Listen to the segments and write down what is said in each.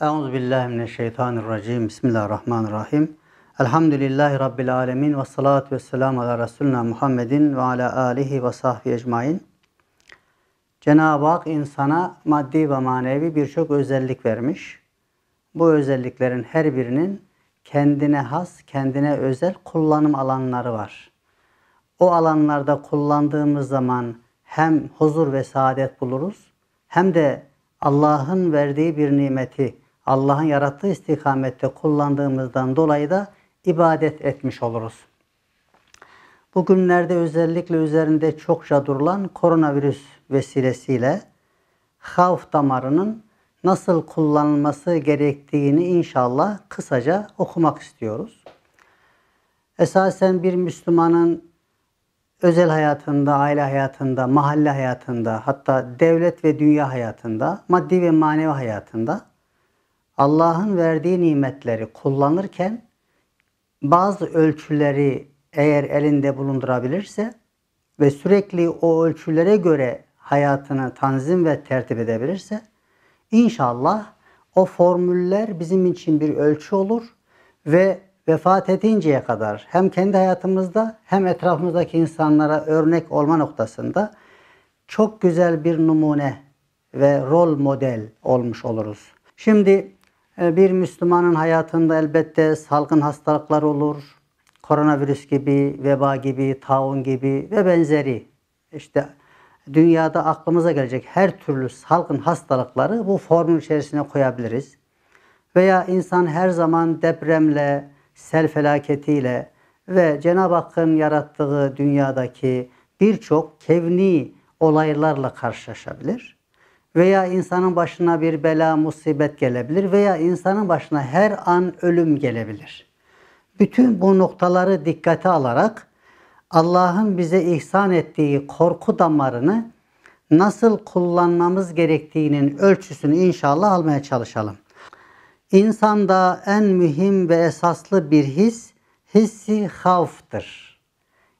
Euzubillahimineşşeytanirracim. Bismillahirrahmanirrahim. Elhamdülillahi Rabbil alemin ve salatu vesselamu ala Resulina Muhammedin ve ala alihi ve sahbihi ecmain. Cenab-ı Hak insana maddi ve manevi birçok özellik vermiş. Bu özelliklerin her birinin kendine has, kendine özel kullanım alanları var. O alanlarda kullandığımız zaman hem huzur ve saadet buluruz hem de Allah'ın verdiği bir nimeti Allah'ın yarattığı istikamette kullandığımızdan dolayı da ibadet etmiş oluruz. Bugünlerde özellikle üzerinde çokça durulan koronavirüs vesilesiyle havf damarının nasıl kullanılması gerektiğini inşallah kısaca okumak istiyoruz. Esasen bir Müslümanın özel hayatında, aile hayatında, mahalle hayatında, hatta devlet ve dünya hayatında, maddi ve manevi hayatında Allah'ın verdiği nimetleri kullanırken bazı ölçüleri eğer elinde bulundurabilirse ve sürekli o ölçülere göre hayatını tanzim ve tertip edebilirse inşallah o formüller bizim için bir ölçü olur ve vefat edinceye kadar hem kendi hayatımızda hem etrafımızdaki insanlara örnek olma noktasında çok güzel bir numune ve rol model olmuş oluruz. Şimdi ee, bir Müslümanın hayatında elbette salgın hastalıklar olur. Koronavirüs gibi, veba gibi, taun gibi ve benzeri. İşte dünyada aklımıza gelecek her türlü salgın hastalıkları bu formül içerisine koyabiliriz. Veya insan her zaman depremle, sel felaketiyle ve Cenab-ı Hakk'ın yarattığı dünyadaki birçok kevni olaylarla karşılaşabilir veya insanın başına bir bela, musibet gelebilir veya insanın başına her an ölüm gelebilir. Bütün bu noktaları dikkate alarak Allah'ın bize ihsan ettiği korku damarını nasıl kullanmamız gerektiğinin ölçüsünü inşallah almaya çalışalım. İnsanda en mühim ve esaslı bir his hissi havftır.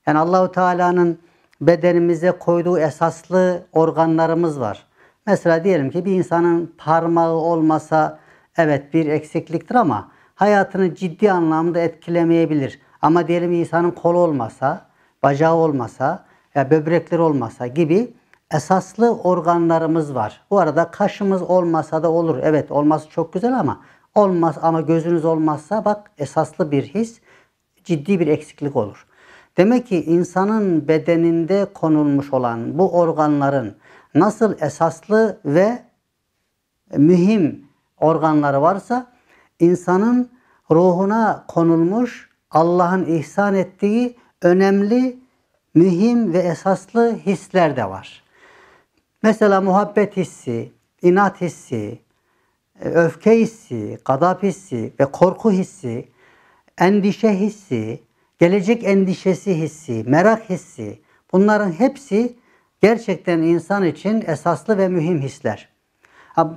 Yani Allahu Teala'nın bedenimize koyduğu esaslı organlarımız var. Mesela diyelim ki bir insanın parmağı olmasa evet bir eksikliktir ama hayatını ciddi anlamda etkilemeyebilir. Ama diyelim insanın kolu olmasa, bacağı olmasa, ya böbrekleri olmasa gibi esaslı organlarımız var. Bu arada kaşımız olmasa da olur. Evet olması çok güzel ama olmaz ama gözünüz olmazsa bak esaslı bir his ciddi bir eksiklik olur. Demek ki insanın bedeninde konulmuş olan bu organların nasıl esaslı ve mühim organları varsa insanın ruhuna konulmuş Allah'ın ihsan ettiği önemli, mühim ve esaslı hisler de var. Mesela muhabbet hissi, inat hissi, öfke hissi, gadap hissi ve korku hissi, endişe hissi, gelecek endişesi hissi, merak hissi bunların hepsi gerçekten insan için esaslı ve mühim hisler.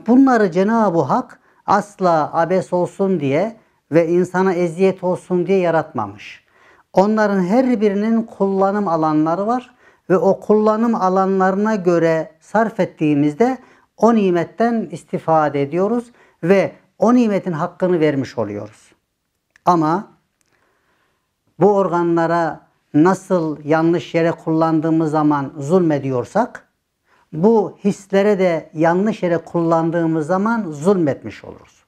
Bunları Cenab-ı Hak asla abes olsun diye ve insana eziyet olsun diye yaratmamış. Onların her birinin kullanım alanları var ve o kullanım alanlarına göre sarf ettiğimizde o nimetten istifade ediyoruz ve o nimetin hakkını vermiş oluyoruz. Ama bu organlara nasıl yanlış yere kullandığımız zaman zulmediyorsak bu hislere de yanlış yere kullandığımız zaman zulmetmiş oluruz.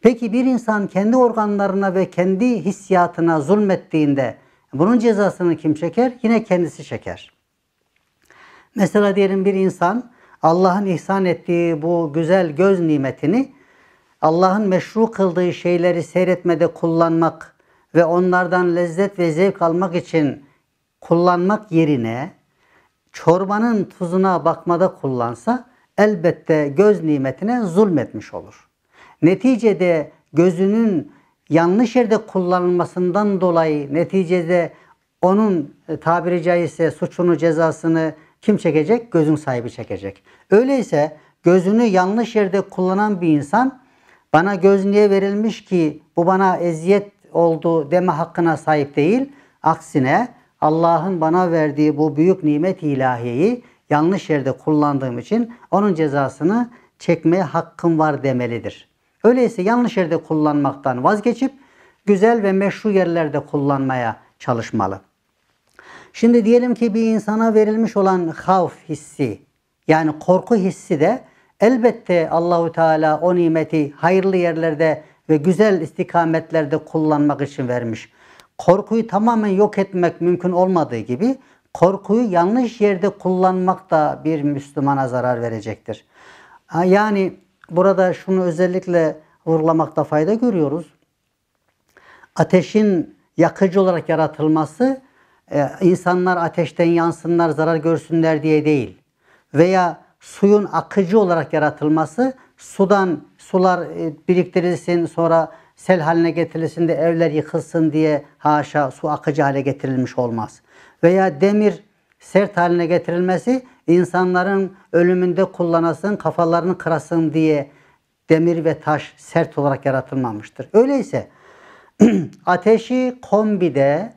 Peki bir insan kendi organlarına ve kendi hissiyatına zulmettiğinde bunun cezasını kim çeker? Yine kendisi çeker. Mesela diyelim bir insan Allah'ın ihsan ettiği bu güzel göz nimetini Allah'ın meşru kıldığı şeyleri seyretmede kullanmak ve onlardan lezzet ve zevk almak için kullanmak yerine çorbanın tuzuna bakmada kullansa elbette göz nimetine zulmetmiş olur. Neticede gözünün yanlış yerde kullanılmasından dolayı neticede onun e, tabiri caizse suçunu cezasını kim çekecek? Gözün sahibi çekecek. Öyleyse gözünü yanlış yerde kullanan bir insan bana göz niye verilmiş ki bu bana eziyet oldu deme hakkına sahip değil. Aksine Allah'ın bana verdiği bu büyük nimet ilahiyeyi yanlış yerde kullandığım için onun cezasını çekmeye hakkım var demelidir. Öyleyse yanlış yerde kullanmaktan vazgeçip güzel ve meşru yerlerde kullanmaya çalışmalı. Şimdi diyelim ki bir insana verilmiş olan havf hissi yani korku hissi de elbette Allahu Teala o nimeti hayırlı yerlerde ve güzel istikametlerde kullanmak için vermiş korkuyu tamamen yok etmek mümkün olmadığı gibi korkuyu yanlış yerde kullanmak da bir Müslümana zarar verecektir. Yani burada şunu özellikle vurgulamakta fayda görüyoruz. Ateşin yakıcı olarak yaratılması e, insanlar ateşten yansınlar, zarar görsünler diye değil. Veya suyun akıcı olarak yaratılması sudan sular e, biriktirilsin sonra sel haline getirilsin de evler yıkılsın diye haşa su akıcı hale getirilmiş olmaz. Veya demir sert haline getirilmesi insanların ölümünde kullanasın, kafalarını kırasın diye demir ve taş sert olarak yaratılmamıştır. Öyleyse ateşi kombide,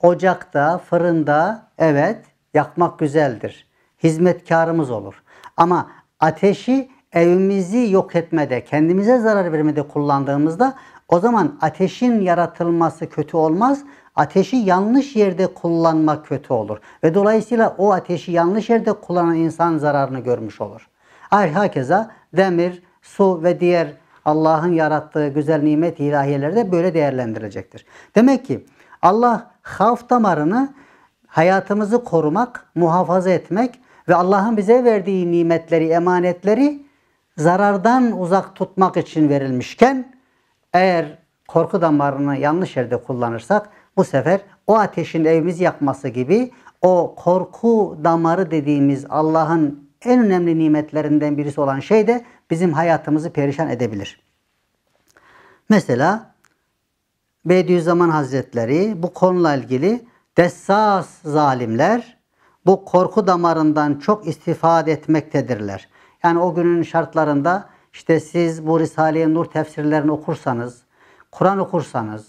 ocakta, fırında evet yakmak güzeldir. Hizmetkarımız olur. Ama ateşi evimizi yok etmede, kendimize zarar vermede kullandığımızda o zaman ateşin yaratılması kötü olmaz. Ateşi yanlış yerde kullanmak kötü olur. Ve dolayısıyla o ateşi yanlış yerde kullanan insan zararını görmüş olur. Herkese demir, su ve diğer Allah'ın yarattığı güzel nimet ilahiyeleri de böyle değerlendirilecektir. Demek ki Allah haf damarını hayatımızı korumak, muhafaza etmek ve Allah'ın bize verdiği nimetleri, emanetleri zarardan uzak tutmak için verilmişken eğer korku damarını yanlış yerde kullanırsak bu sefer o ateşin evimizi yakması gibi o korku damarı dediğimiz Allah'ın en önemli nimetlerinden birisi olan şey de bizim hayatımızı perişan edebilir. Mesela Bediüzzaman Hazretleri bu konuyla ilgili dessas zalimler bu korku damarından çok istifade etmektedirler. Yani o günün şartlarında işte siz bu Risale-i Nur tefsirlerini okursanız, Kur'an okursanız,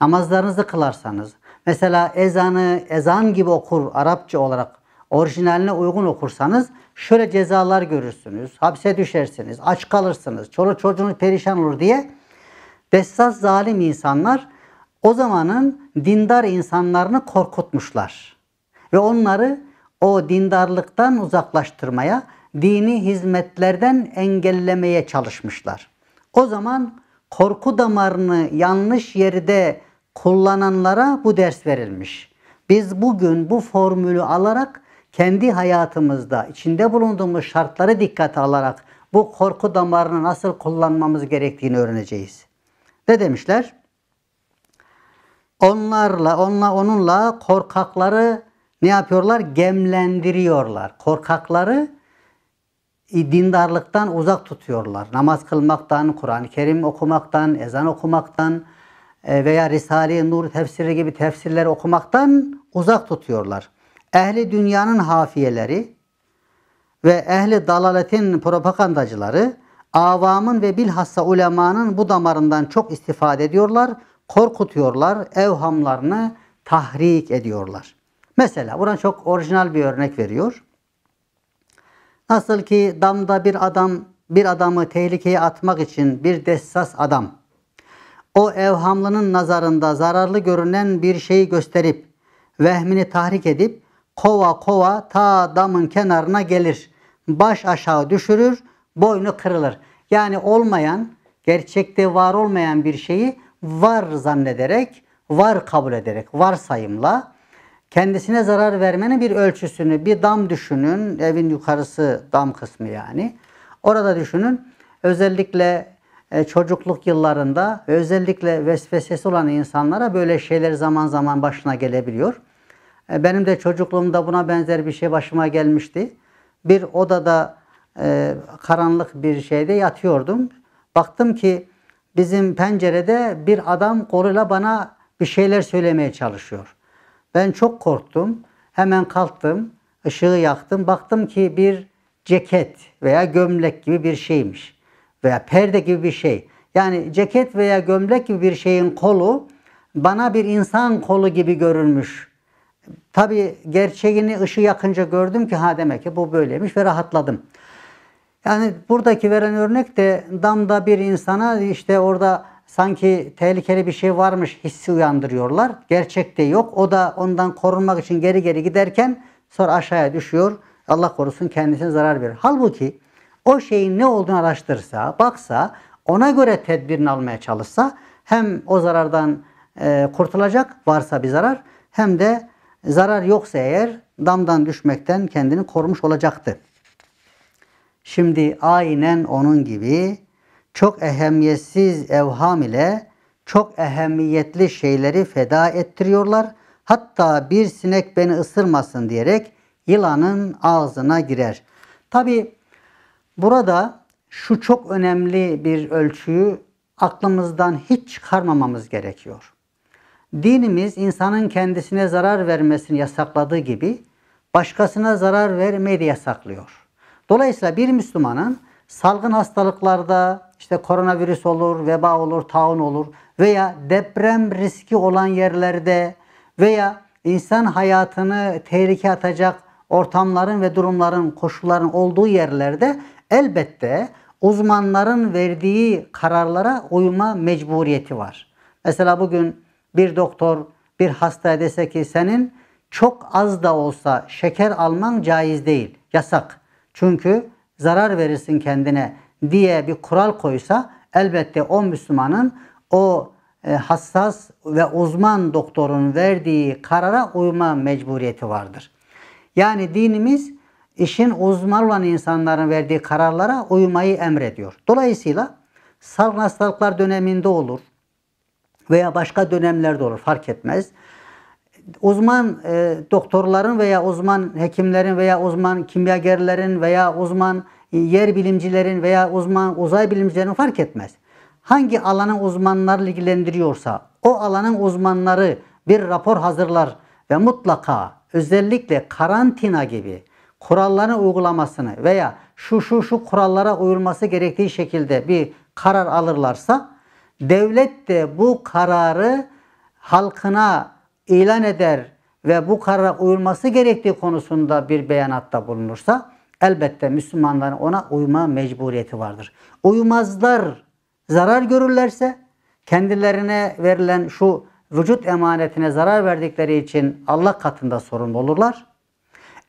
namazlarınızı kılarsanız, mesela ezanı ezan gibi okur Arapça olarak orijinaline uygun okursanız şöyle cezalar görürsünüz, hapse düşersiniz, aç kalırsınız, çoluk çocuğunuz perişan olur diye dessas zalim insanlar o zamanın dindar insanlarını korkutmuşlar. Ve onları o dindarlıktan uzaklaştırmaya, dini hizmetlerden engellemeye çalışmışlar. O zaman korku damarını yanlış yerde kullananlara bu ders verilmiş. Biz bugün bu formülü alarak kendi hayatımızda içinde bulunduğumuz şartları dikkate alarak bu korku damarını nasıl kullanmamız gerektiğini öğreneceğiz. Ne demişler? Onlarla, onunla, onunla korkakları ne yapıyorlar? Gemlendiriyorlar. Korkakları dindarlıktan uzak tutuyorlar. Namaz kılmaktan, Kur'an-ı Kerim okumaktan, ezan okumaktan e, veya Risale-i Nur tefsiri gibi tefsirler okumaktan uzak tutuyorlar. Ehli dünyanın hafiyeleri ve ehli dalaletin propagandacıları avamın ve bilhassa ulemanın bu damarından çok istifade ediyorlar, korkutuyorlar, evhamlarını tahrik ediyorlar. Mesela buna çok orijinal bir örnek veriyor. Nasıl ki damda bir adam bir adamı tehlikeye atmak için bir dessas adam o evhamlının nazarında zararlı görünen bir şeyi gösterip vehmini tahrik edip kova kova ta damın kenarına gelir. Baş aşağı düşürür, boynu kırılır. Yani olmayan, gerçekte var olmayan bir şeyi var zannederek, var kabul ederek, varsayımla kendisine zarar vermenin bir ölçüsünü bir dam düşünün. Evin yukarısı dam kısmı yani. Orada düşünün. Özellikle e, çocukluk yıllarında özellikle vesvesesi olan insanlara böyle şeyler zaman zaman başına gelebiliyor. E, benim de çocukluğumda buna benzer bir şey başıma gelmişti. Bir odada e, karanlık bir şeyde yatıyordum. Baktım ki bizim pencerede bir adam koluyla bana bir şeyler söylemeye çalışıyor. Ben çok korktum. Hemen kalktım. ışığı yaktım. Baktım ki bir ceket veya gömlek gibi bir şeymiş. Veya perde gibi bir şey. Yani ceket veya gömlek gibi bir şeyin kolu bana bir insan kolu gibi görülmüş. Tabi gerçeğini ışığı yakınca gördüm ki ha demek ki bu böyleymiş ve rahatladım. Yani buradaki veren örnek de damda bir insana işte orada sanki tehlikeli bir şey varmış hissi uyandırıyorlar. Gerçekte yok. O da ondan korunmak için geri geri giderken sonra aşağıya düşüyor. Allah korusun kendisine zarar verir. Halbuki o şeyin ne olduğunu araştırsa, baksa, ona göre tedbirini almaya çalışsa hem o zarardan e, kurtulacak varsa bir zarar hem de zarar yoksa eğer damdan düşmekten kendini korumuş olacaktı. Şimdi aynen onun gibi çok ehemmiyetsiz evham ile çok ehemmiyetli şeyleri feda ettiriyorlar. Hatta bir sinek beni ısırmasın diyerek yılanın ağzına girer. Tabi burada şu çok önemli bir ölçüyü aklımızdan hiç çıkarmamamız gerekiyor. Dinimiz insanın kendisine zarar vermesini yasakladığı gibi başkasına zarar vermeyi de yasaklıyor. Dolayısıyla bir Müslümanın salgın hastalıklarda, işte koronavirüs olur, veba olur, taun olur veya deprem riski olan yerlerde veya insan hayatını tehlike atacak ortamların ve durumların, koşulların olduğu yerlerde elbette uzmanların verdiği kararlara uyma mecburiyeti var. Mesela bugün bir doktor bir hastaya dese ki senin çok az da olsa şeker alman caiz değil, yasak. Çünkü zarar verirsin kendine diye bir kural koysa elbette o Müslümanın o e, hassas ve uzman doktorun verdiği karara uyma mecburiyeti vardır. Yani dinimiz işin uzman olan insanların verdiği kararlara uymayı emrediyor. Dolayısıyla salgın hastalıklar döneminde olur veya başka dönemlerde olur fark etmez. Uzman e, doktorların veya uzman hekimlerin veya uzman kimyagerlerin veya uzman e, yer bilimcilerin veya uzman uzay bilimcilerin fark etmez. Hangi alanın uzmanları ilgilendiriyorsa o alanın uzmanları bir rapor hazırlar ve mutlaka özellikle karantina gibi kuralların uygulamasını veya şu şu şu kurallara uyulması gerektiği şekilde bir karar alırlarsa devlet de bu kararı halkına ilan eder ve bu karara uyulması gerektiği konusunda bir beyanatta bulunursa elbette Müslümanların ona uyma mecburiyeti vardır. Uymazlar zarar görürlerse kendilerine verilen şu vücut emanetine zarar verdikleri için Allah katında sorumlu olurlar.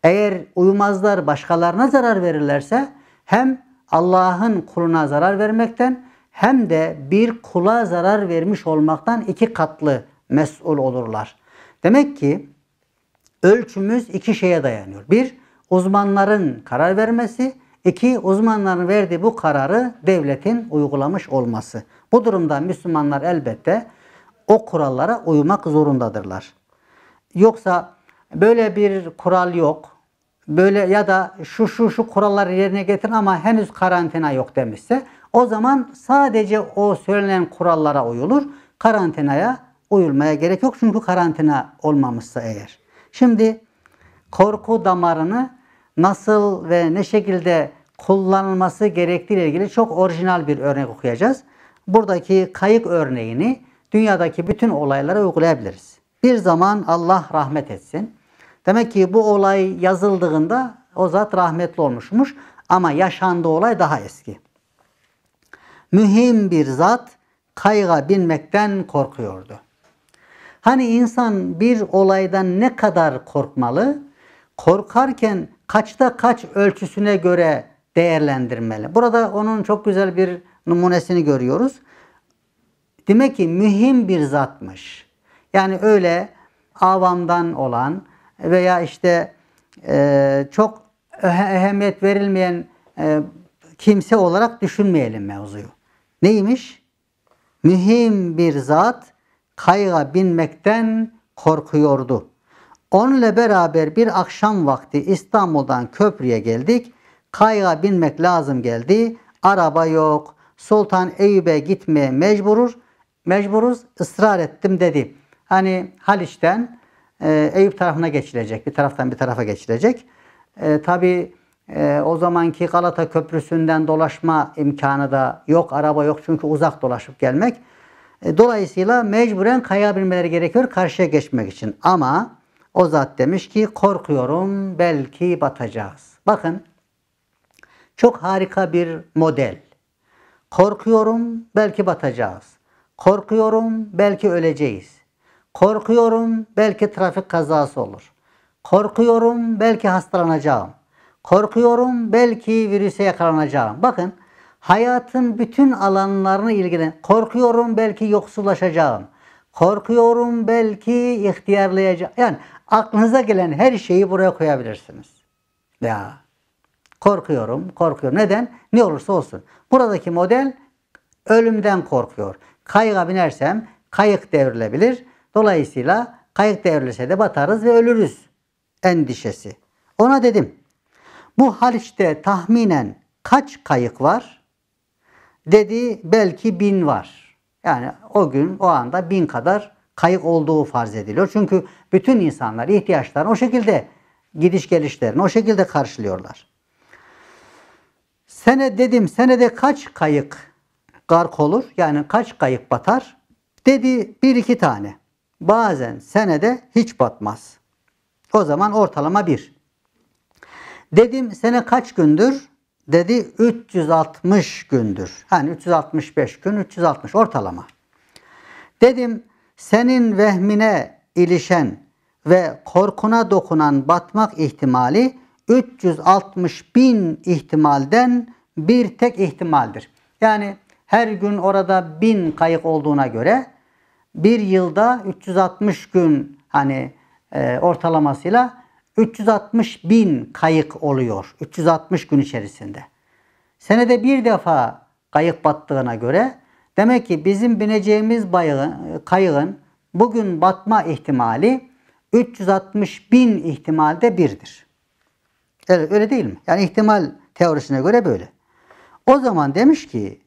Eğer uyumazlar başkalarına zarar verirlerse hem Allah'ın kuluna zarar vermekten hem de bir kula zarar vermiş olmaktan iki katlı mesul olurlar. Demek ki ölçümüz iki şeye dayanıyor. Bir, uzmanların karar vermesi, iki uzmanların verdiği bu kararı devletin uygulamış olması. Bu durumda Müslümanlar elbette o kurallara uymak zorundadırlar. Yoksa böyle bir kural yok, böyle ya da şu şu şu kuralları yerine getirin ama henüz karantina yok demişse o zaman sadece o söylenen kurallara uyulur. Karantinaya uyulmaya gerek yok çünkü karantina olmamışsa eğer. Şimdi korku damarını nasıl ve ne şekilde kullanılması gerektiği ile ilgili çok orijinal bir örnek okuyacağız. Buradaki kayık örneğini dünyadaki bütün olaylara uygulayabiliriz. Bir zaman Allah rahmet etsin. Demek ki bu olay yazıldığında o zat rahmetli olmuşmuş ama yaşandığı olay daha eski. Mühim bir zat kayığa binmekten korkuyordu. Hani insan bir olaydan ne kadar korkmalı? korkarken kaçta kaç ölçüsüne göre değerlendirmeli. Burada onun çok güzel bir numunesini görüyoruz. Demek ki mühim bir zatmış. Yani öyle avamdan olan veya işte e, çok ehemmiyet verilmeyen e, kimse olarak düşünmeyelim mevzuyu. Neymiş? Mühim bir zat kayga binmekten korkuyordu. Onunla beraber bir akşam vakti İstanbul'dan köprüye geldik. Kayga binmek lazım geldi. Araba yok. Sultan Eyüp'e gitmeye mecburuz. Mecburuz. Israr ettim dedi. Hani Haliç'ten e, Eyüp tarafına geçilecek. Bir taraftan bir tarafa geçilecek. E, Tabi e, o zamanki Galata Köprüsü'nden dolaşma imkanı da yok. Araba yok çünkü uzak dolaşıp gelmek. E, dolayısıyla mecburen kaya binmeleri gerekiyor karşıya geçmek için. Ama o zat demiş ki korkuyorum belki batacağız. Bakın çok harika bir model. Korkuyorum belki batacağız. Korkuyorum belki öleceğiz. Korkuyorum belki trafik kazası olur. Korkuyorum belki hastalanacağım. Korkuyorum belki virüse yakalanacağım. Bakın hayatın bütün alanlarını ilgilen. Korkuyorum belki yoksullaşacağım. Korkuyorum belki ihtiyarlayacak. Yani aklınıza gelen her şeyi buraya koyabilirsiniz. Ya korkuyorum, korkuyorum. Neden? Ne olursa olsun. Buradaki model ölümden korkuyor. Kayığa binersem kayık devrilebilir. Dolayısıyla kayık devrilse de batarız ve ölürüz endişesi. Ona dedim. Bu Haliç'te tahminen kaç kayık var? Dedi belki bin var. Yani o gün o anda bin kadar kayık olduğu farz ediliyor. Çünkü bütün insanlar ihtiyaçlarını o şekilde gidiş gelişlerini o şekilde karşılıyorlar. Sene dedim senede kaç kayık gark olur? Yani kaç kayık batar? Dedi bir iki tane. Bazen senede hiç batmaz. O zaman ortalama bir. Dedim sene kaç gündür? dedi 360 gündür. Hani 365 gün 360 ortalama. Dedim senin vehmine ilişen ve korkuna dokunan batmak ihtimali 360 bin ihtimalden bir tek ihtimaldir. Yani her gün orada bin kayık olduğuna göre bir yılda 360 gün hani e, ortalamasıyla 360 bin kayık oluyor 360 gün içerisinde. Senede bir defa kayık battığına göre demek ki bizim bineceğimiz bayığın, kayığın bugün batma ihtimali 360 bin ihtimalde birdir. Öyle, öyle değil mi? Yani ihtimal teorisine göre böyle. O zaman demiş ki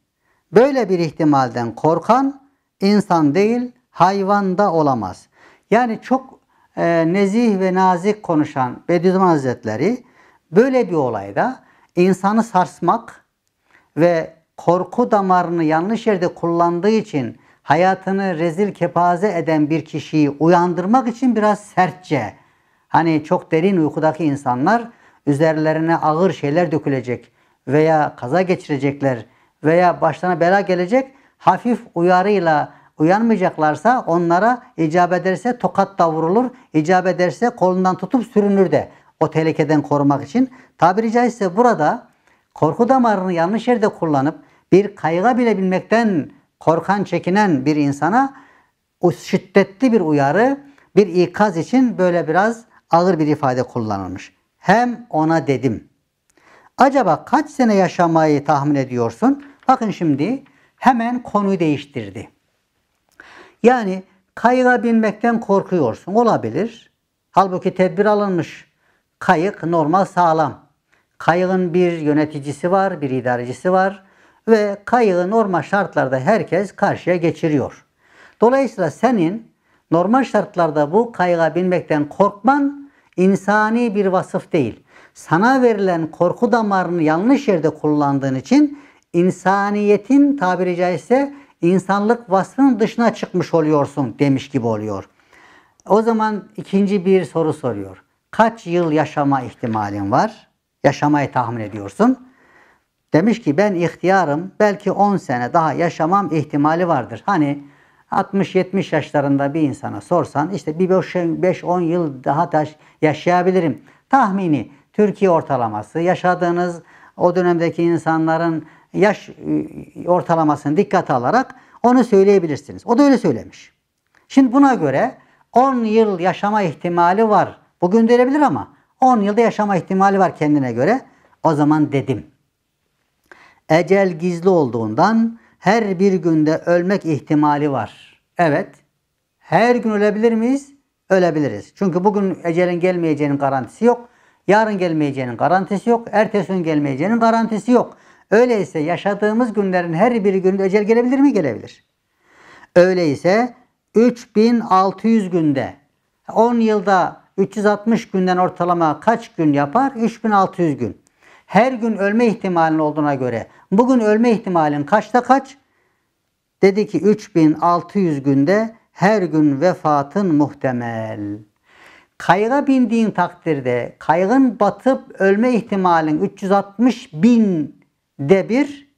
böyle bir ihtimalden korkan insan değil hayvan da olamaz. Yani çok e, nezih ve nazik konuşan Bediüzzaman Hazretleri böyle bir olayda insanı sarsmak ve korku damarını yanlış yerde kullandığı için hayatını rezil kepaze eden bir kişiyi uyandırmak için biraz sertçe hani çok derin uykudaki insanlar üzerlerine ağır şeyler dökülecek veya kaza geçirecekler veya başlarına bela gelecek hafif uyarıyla Uyanmayacaklarsa onlara icap ederse tokat da vurulur. İcap ederse kolundan tutup sürünür de o tehlikeden korumak için. Tabiri caizse burada korku damarını yanlış yerde kullanıp bir kaygı bile bilmekten korkan, çekinen bir insana o şiddetli bir uyarı, bir ikaz için böyle biraz ağır bir ifade kullanılmış. Hem ona dedim. Acaba kaç sene yaşamayı tahmin ediyorsun? Bakın şimdi hemen konuyu değiştirdi. Yani kayığa binmekten korkuyorsun. Olabilir. Halbuki tedbir alınmış. Kayık normal sağlam. Kayığın bir yöneticisi var, bir idarecisi var ve kayığı normal şartlarda herkes karşıya geçiriyor. Dolayısıyla senin normal şartlarda bu kayığa binmekten korkman insani bir vasıf değil. Sana verilen korku damarını yanlış yerde kullandığın için insaniyetin tabiri caizse insanlık vasfının dışına çıkmış oluyorsun demiş gibi oluyor. O zaman ikinci bir soru soruyor. Kaç yıl yaşama ihtimalin var? Yaşamayı tahmin ediyorsun. Demiş ki ben ihtiyarım belki 10 sene daha yaşamam ihtimali vardır. Hani 60-70 yaşlarında bir insana sorsan işte bir 5-10 yıl daha yaşayabilirim. Tahmini Türkiye ortalaması yaşadığınız o dönemdeki insanların yaş e, ortalamasını dikkate alarak onu söyleyebilirsiniz. O da öyle söylemiş. Şimdi buna göre 10 yıl yaşama ihtimali var. Bugün de verebilir ama 10 yılda yaşama ihtimali var kendine göre. O zaman dedim. Ecel gizli olduğundan her bir günde ölmek ihtimali var. Evet. Her gün ölebilir miyiz? Ölebiliriz. Çünkü bugün ecelin gelmeyeceğinin garantisi yok. Yarın gelmeyeceğinin garantisi yok. Ertesi gün gelmeyeceğinin garantisi yok. Öyleyse yaşadığımız günlerin her bir gününde ecel gelebilir mi? Gelebilir. Öyleyse 3600 günde 10 yılda 360 günden ortalama kaç gün yapar? 3600 gün. Her gün ölme ihtimalin olduğuna göre bugün ölme ihtimalin kaçta kaç? Dedi ki 3600 günde her gün vefatın muhtemel. Kayığa bindiğin takdirde kayığın batıp ölme ihtimalin 360 bin de bir.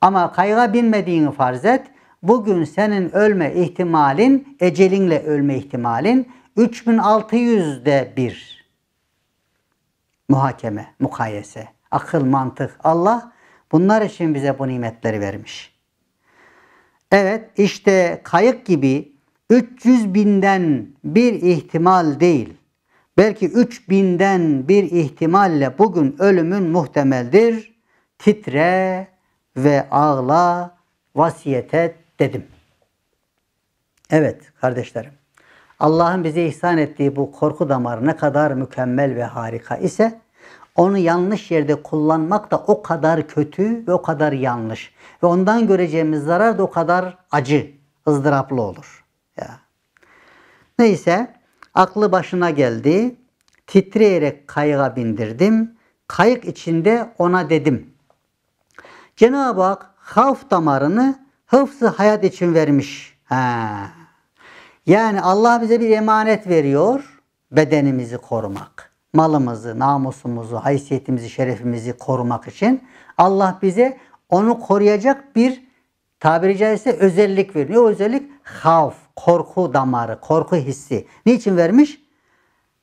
Ama kayga binmediğini farz et. Bugün senin ölme ihtimalin, ecelinle ölme ihtimalin 3600'de bir. Muhakeme, mukayese, akıl, mantık. Allah bunlar için bize bu nimetleri vermiş. Evet işte kayık gibi 300 binden bir ihtimal değil. Belki 3000'den bir ihtimalle bugün ölümün muhtemeldir titre ve ağla vasiyet et dedim. Evet kardeşlerim. Allah'ın bize ihsan ettiği bu korku damarı ne kadar mükemmel ve harika ise onu yanlış yerde kullanmak da o kadar kötü ve o kadar yanlış. Ve ondan göreceğimiz zarar da o kadar acı, ızdıraplı olur. Ya. Neyse aklı başına geldi. Titreyerek kayığa bindirdim. Kayık içinde ona dedim. Cenab-ı Hak haf damarını hıfzı hayat için vermiş. Ha. Yani Allah bize bir emanet veriyor. Bedenimizi korumak, malımızı, namusumuzu, haysiyetimizi, şerefimizi korumak için Allah bize onu koruyacak bir tabiri caizse özellik veriyor. O özellik havf, korku damarı, korku hissi. Niçin vermiş?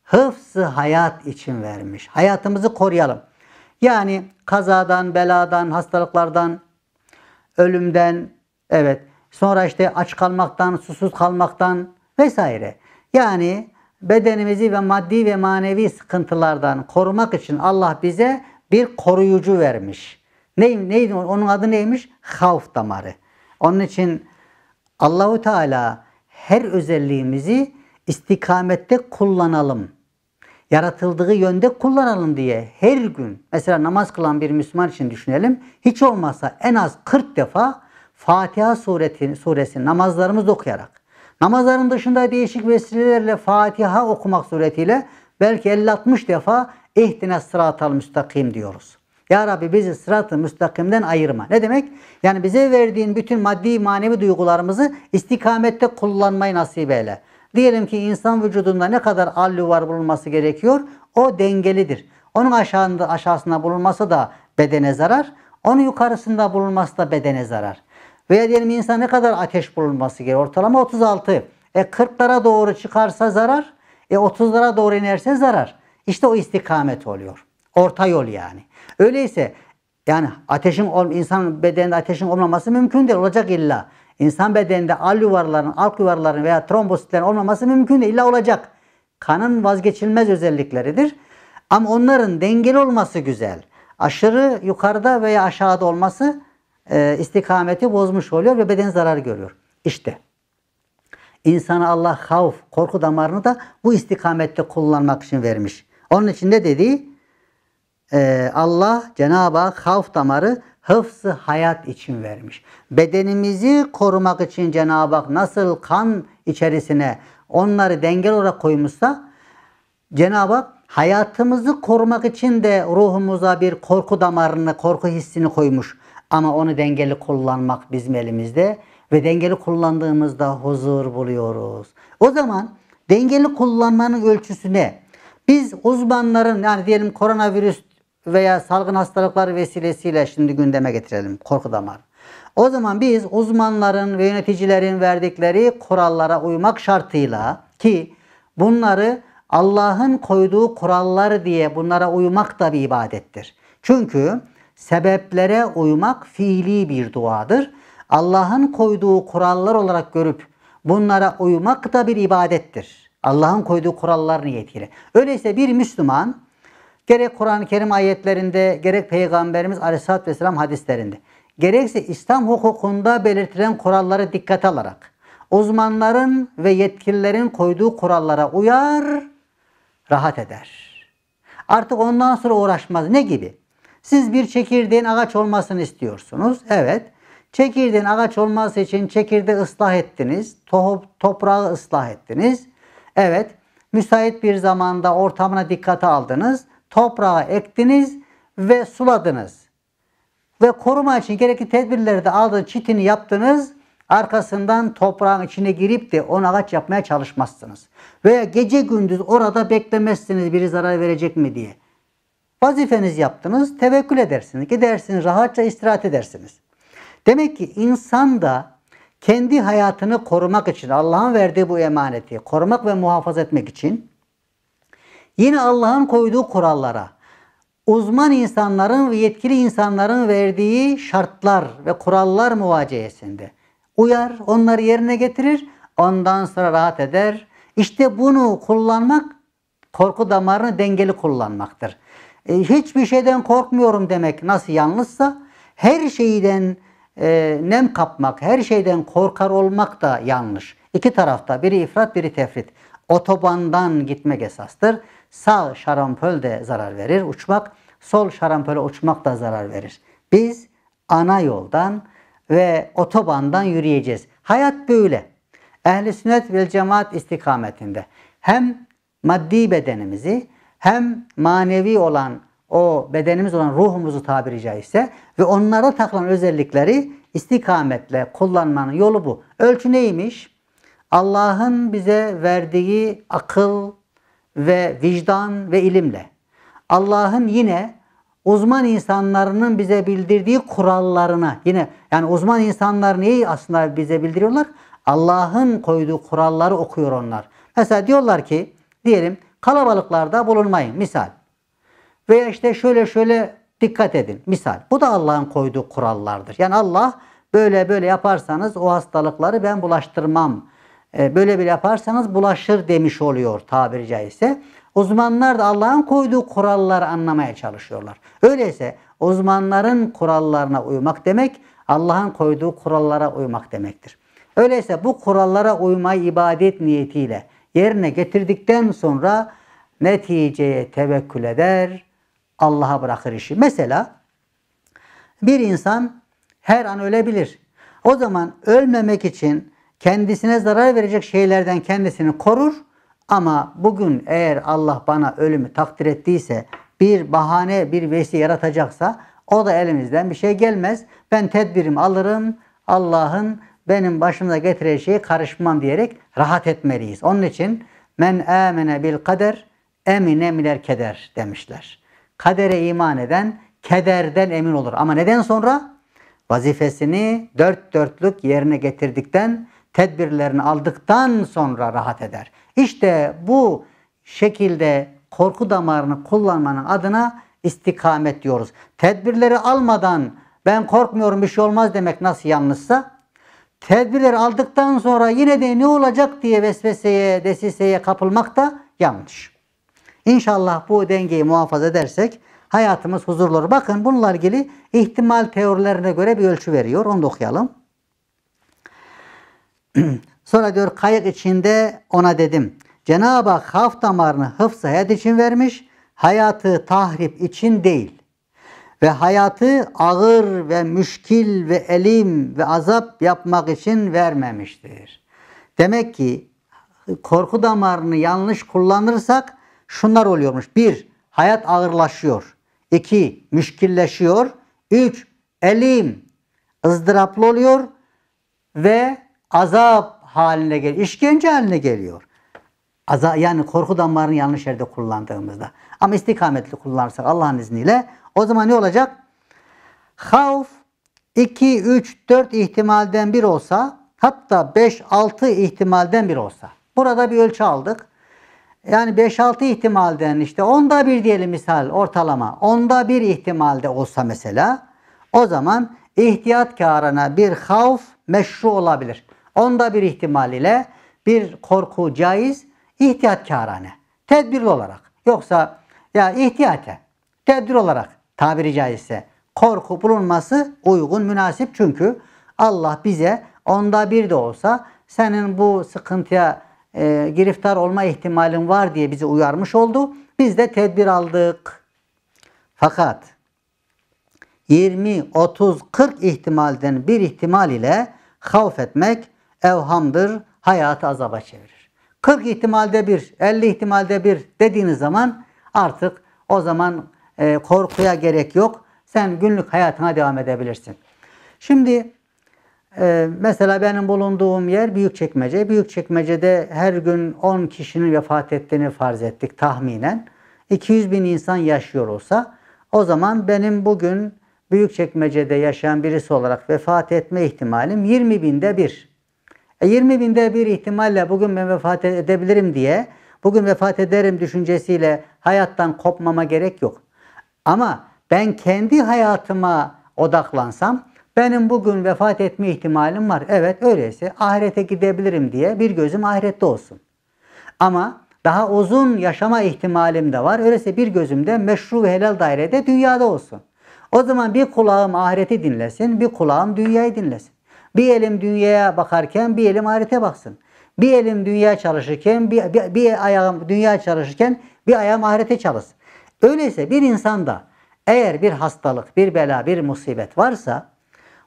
Hıfzı hayat için vermiş. Hayatımızı koruyalım. Yani kazadan, beladan, hastalıklardan, ölümden, evet. Sonra işte aç kalmaktan, susuz kalmaktan vesaire. Yani bedenimizi ve maddi ve manevi sıkıntılardan korumak için Allah bize bir koruyucu vermiş. Ne, neydi onun adı neymiş? Havf damarı. Onun için Allahu Teala her özelliğimizi istikamette kullanalım yaratıldığı yönde kullanalım diye her gün mesela namaz kılan bir Müslüman için düşünelim. Hiç olmazsa en az 40 defa Fatiha suretini, suresi namazlarımızda okuyarak namazların dışında değişik vesilelerle Fatiha okumak suretiyle belki 50-60 defa ihtina sıratal müstakim diyoruz. Ya Rabbi bizi sıratı müstakimden ayırma. Ne demek? Yani bize verdiğin bütün maddi manevi duygularımızı istikamette kullanmayı nasip eyle. Diyelim ki insan vücudunda ne kadar allü var bulunması gerekiyor? O dengelidir. Onun aşağında, aşağısında bulunması da bedene zarar. Onun yukarısında bulunması da bedene zarar. Veya diyelim insan ne kadar ateş bulunması gerekiyor? Ortalama 36. E 40'lara doğru çıkarsa zarar. E 30'lara doğru inerse zarar. İşte o istikamet oluyor. Orta yol yani. Öyleyse yani ateşin insan bedeninde ateşin olmaması mümkün değil. Olacak illa. İnsan bedeninde al yuvarların, alt yuvarların veya trombositlerin olmaması mümkün değil. İlla olacak. Kanın vazgeçilmez özellikleridir. Ama onların dengeli olması güzel. Aşırı yukarıda veya aşağıda olması e, istikameti bozmuş oluyor ve beden zarar görüyor. İşte insana Allah havf, korku damarını da bu istikamette kullanmak için vermiş. Onun için ne dediği Ee, Allah Cenab-ı Hak havf damarı hıfzı hayat için vermiş. Bedenimizi korumak için Cenab-ı Hak nasıl kan içerisine onları dengel olarak koymuşsa Cenab-ı Hak hayatımızı korumak için de ruhumuza bir korku damarını, korku hissini koymuş. Ama onu dengeli kullanmak bizim elimizde ve dengeli kullandığımızda huzur buluyoruz. O zaman dengeli kullanmanın ölçüsü ne? Biz uzmanların yani diyelim koronavirüs veya salgın hastalıklar vesilesiyle şimdi gündeme getirelim korku damarı. O zaman biz uzmanların ve yöneticilerin verdikleri kurallara uymak şartıyla ki bunları Allah'ın koyduğu kurallar diye bunlara uymak da bir ibadettir. Çünkü sebeplere uymak fiili bir duadır. Allah'ın koyduğu kurallar olarak görüp bunlara uymak da bir ibadettir. Allah'ın koyduğu kurallar niyetiyle. Öyleyse bir Müslüman Gerek Kur'an-ı Kerim ayetlerinde, gerek Peygamberimiz Aleyhisselatü Vesselam hadislerinde, gerekse İslam hukukunda belirtilen kuralları dikkate alarak, uzmanların ve yetkililerin koyduğu kurallara uyar, rahat eder. Artık ondan sonra uğraşmaz. Ne gibi? Siz bir çekirdeğin ağaç olmasını istiyorsunuz. Evet. Çekirdeğin ağaç olması için çekirdeği ıslah ettiniz. To toprağı ıslah ettiniz. Evet. Müsait bir zamanda ortamına dikkate aldınız toprağa ektiniz ve suladınız. Ve koruma için gerekli tedbirleri de aldınız, çitini yaptınız. Arkasından toprağın içine girip de onu ağaç yapmaya çalışmazsınız. Veya gece gündüz orada beklemezsiniz biri zarar verecek mi diye. vazifeniz yaptınız, tevekkül edersiniz. Gidersiniz, rahatça istirahat edersiniz. Demek ki insan da kendi hayatını korumak için Allah'ın verdiği bu emaneti korumak ve muhafaza etmek için Yine Allah'ın koyduğu kurallara, uzman insanların ve yetkili insanların verdiği şartlar ve kurallar muvaciyesinde uyar, onları yerine getirir, ondan sonra rahat eder. İşte bunu kullanmak korku damarını dengeli kullanmaktır. E, hiçbir şeyden korkmuyorum demek nasıl yanlışsa her şeyden e, nem kapmak, her şeyden korkar olmak da yanlış. İki tarafta biri ifrat biri tefrit. Otobandan gitmek esastır. Sağ şarampöl de zarar verir uçmak. Sol şarampöle uçmak da zarar verir. Biz ana yoldan ve otobandan yürüyeceğiz. Hayat böyle. Ehli sünnet ve cemaat istikametinde hem maddi bedenimizi hem manevi olan o bedenimiz olan ruhumuzu tabiri caizse ve onlara takılan özellikleri istikametle kullanmanın yolu bu. Ölçü neymiş? Allah'ın bize verdiği akıl, ve vicdan ve ilimle. Allah'ın yine uzman insanlarının bize bildirdiği kurallarına yine yani uzman insanlar neyi aslında bize bildiriyorlar? Allah'ın koyduğu kuralları okuyor onlar. Mesela diyorlar ki diyelim kalabalıklarda bulunmayın misal. Veya işte şöyle şöyle dikkat edin misal. Bu da Allah'ın koyduğu kurallardır. Yani Allah böyle böyle yaparsanız o hastalıkları ben bulaştırmam e, böyle bir yaparsanız bulaşır demiş oluyor tabiri caizse. Uzmanlar da Allah'ın koyduğu kuralları anlamaya çalışıyorlar. Öyleyse uzmanların kurallarına uymak demek Allah'ın koyduğu kurallara uymak demektir. Öyleyse bu kurallara uymayı ibadet niyetiyle yerine getirdikten sonra neticeye tevekkül eder, Allah'a bırakır işi. Mesela bir insan her an ölebilir. O zaman ölmemek için kendisine zarar verecek şeylerden kendisini korur. Ama bugün eğer Allah bana ölümü takdir ettiyse, bir bahane, bir vesile yaratacaksa o da elimizden bir şey gelmez. Ben tedbirimi alırım. Allah'ın benim başımda getireceği karışmam diyerek rahat etmeliyiz. Onun için men amene bil kader emin emiler keder demişler. Kadere iman eden kederden emin olur. Ama neden sonra? Vazifesini dört dörtlük yerine getirdikten tedbirlerini aldıktan sonra rahat eder. İşte bu şekilde korku damarını kullanmanın adına istikamet diyoruz. Tedbirleri almadan ben korkmuyorum bir şey olmaz demek nasıl yanlışsa tedbirleri aldıktan sonra yine de ne olacak diye vesveseye, desiseye kapılmak da yanlış. İnşallah bu dengeyi muhafaza edersek hayatımız huzurlu olur. Bakın bununla ilgili ihtimal teorilerine göre bir ölçü veriyor. Onu da okuyalım. Sonra diyor kayık içinde ona dedim. Cenab-ı Hak haf damarını hıfz için vermiş. Hayatı tahrip için değil. Ve hayatı ağır ve müşkil ve elim ve azap yapmak için vermemiştir. Demek ki korku damarını yanlış kullanırsak şunlar oluyormuş. Bir, hayat ağırlaşıyor. İki, müşkilleşiyor. Üç, elim ızdıraplı oluyor ve azap haline geliyor. işkence haline geliyor. Aza, yani korku damarını yanlış yerde kullandığımızda. Ama istikametli kullanırsak Allah'ın izniyle o zaman ne olacak? Havf 2, 3, 4 ihtimalden bir olsa hatta 5, 6 ihtimalden bir olsa. Burada bir ölçü aldık. Yani 5-6 ihtimalden işte onda bir diyelim misal ortalama. Onda bir ihtimalde olsa mesela o zaman ihtiyatkârına bir havf meşru olabilir. Onda bir ihtimal ile bir korku caiz, ihtiyatkârane. Tedbirli olarak. Yoksa ya ihtiyate, tedbir olarak tabiri caizse korku bulunması uygun, münasip. Çünkü Allah bize onda bir de olsa senin bu sıkıntıya e, giriftar olma ihtimalin var diye bizi uyarmış oldu. Biz de tedbir aldık. Fakat 20, 30, 40 ihtimalden bir ihtimal ile havf etmek evhamdır, hayatı azaba çevirir. 40 ihtimalde bir, 50 ihtimalde bir dediğiniz zaman artık o zaman e, korkuya gerek yok. Sen günlük hayatına devam edebilirsin. Şimdi e, mesela benim bulunduğum yer Büyükçekmece. Büyükçekmece'de her gün 10 kişinin vefat ettiğini farz ettik tahminen. 200 bin insan yaşıyor olsa o zaman benim bugün Büyükçekmece'de yaşayan birisi olarak vefat etme ihtimalim 20 binde bir. 20 e, binde bir ihtimalle bugün ben vefat edebilirim diye, bugün vefat ederim düşüncesiyle hayattan kopmama gerek yok. Ama ben kendi hayatıma odaklansam, benim bugün vefat etme ihtimalim var. Evet öyleyse ahirete gidebilirim diye bir gözüm ahirette olsun. Ama daha uzun yaşama ihtimalim de var. Öyleyse bir gözümde meşru ve helal dairede dünyada olsun. O zaman bir kulağım ahireti dinlesin, bir kulağım dünyayı dinlesin. Bir elim dünyaya bakarken bir elim ahirete baksın. Bir elim dünya çalışırken bir, bir, bir ayağım dünya çalışırken bir ayağım ahirete çalışsın. Öyleyse bir insanda eğer bir hastalık, bir bela, bir musibet varsa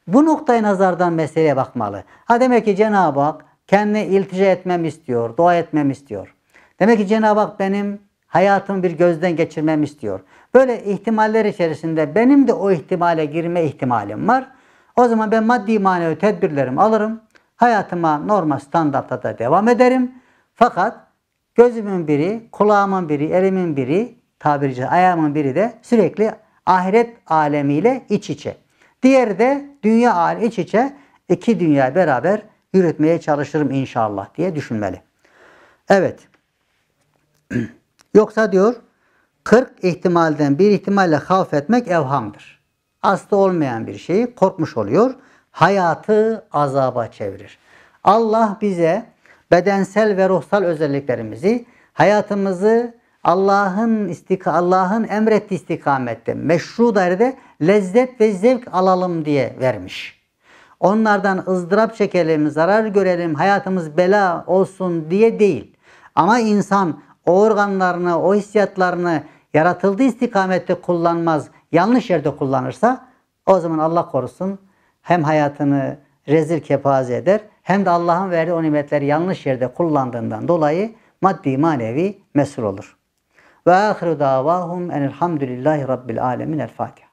bu noktaya nazardan meseleye bakmalı. Ha demek ki Cenab-ı Hak kendi iltica etmem istiyor, dua etmem istiyor. Demek ki Cenab-ı Hak benim hayatımı bir gözden geçirmem istiyor. Böyle ihtimaller içerisinde benim de o ihtimale girme ihtimalim var. O zaman ben maddi manevi tedbirlerimi alırım. Hayatıma normal standartta da devam ederim. Fakat gözümün biri, kulağımın biri, elimin biri, tabirci, ayağımın biri de sürekli ahiret alemiyle iç içe. Diğeri de dünya alemi iç içe iki dünya beraber yürütmeye çalışırım inşallah diye düşünmeli. Evet. Yoksa diyor 40 ihtimalden bir ihtimalle havf etmek evhamdır aslı olmayan bir şeyi korkmuş oluyor. Hayatı azaba çevirir. Allah bize bedensel ve ruhsal özelliklerimizi, hayatımızı Allah'ın istika Allah'ın emrettiği istikamette, meşru dairede lezzet ve zevk alalım diye vermiş. Onlardan ızdırap çekelim, zarar görelim, hayatımız bela olsun diye değil. Ama insan o organlarını, o hissiyatlarını yaratıldığı istikamette kullanmaz yanlış yerde kullanırsa o zaman Allah korusun hem hayatını rezil kepaze eder hem de Allah'ın verdiği o nimetleri yanlış yerde kullandığından dolayı maddi manevi mesul olur. Ve ahiru davahum enelhamdülillahi rabbil alemin el Fatiha.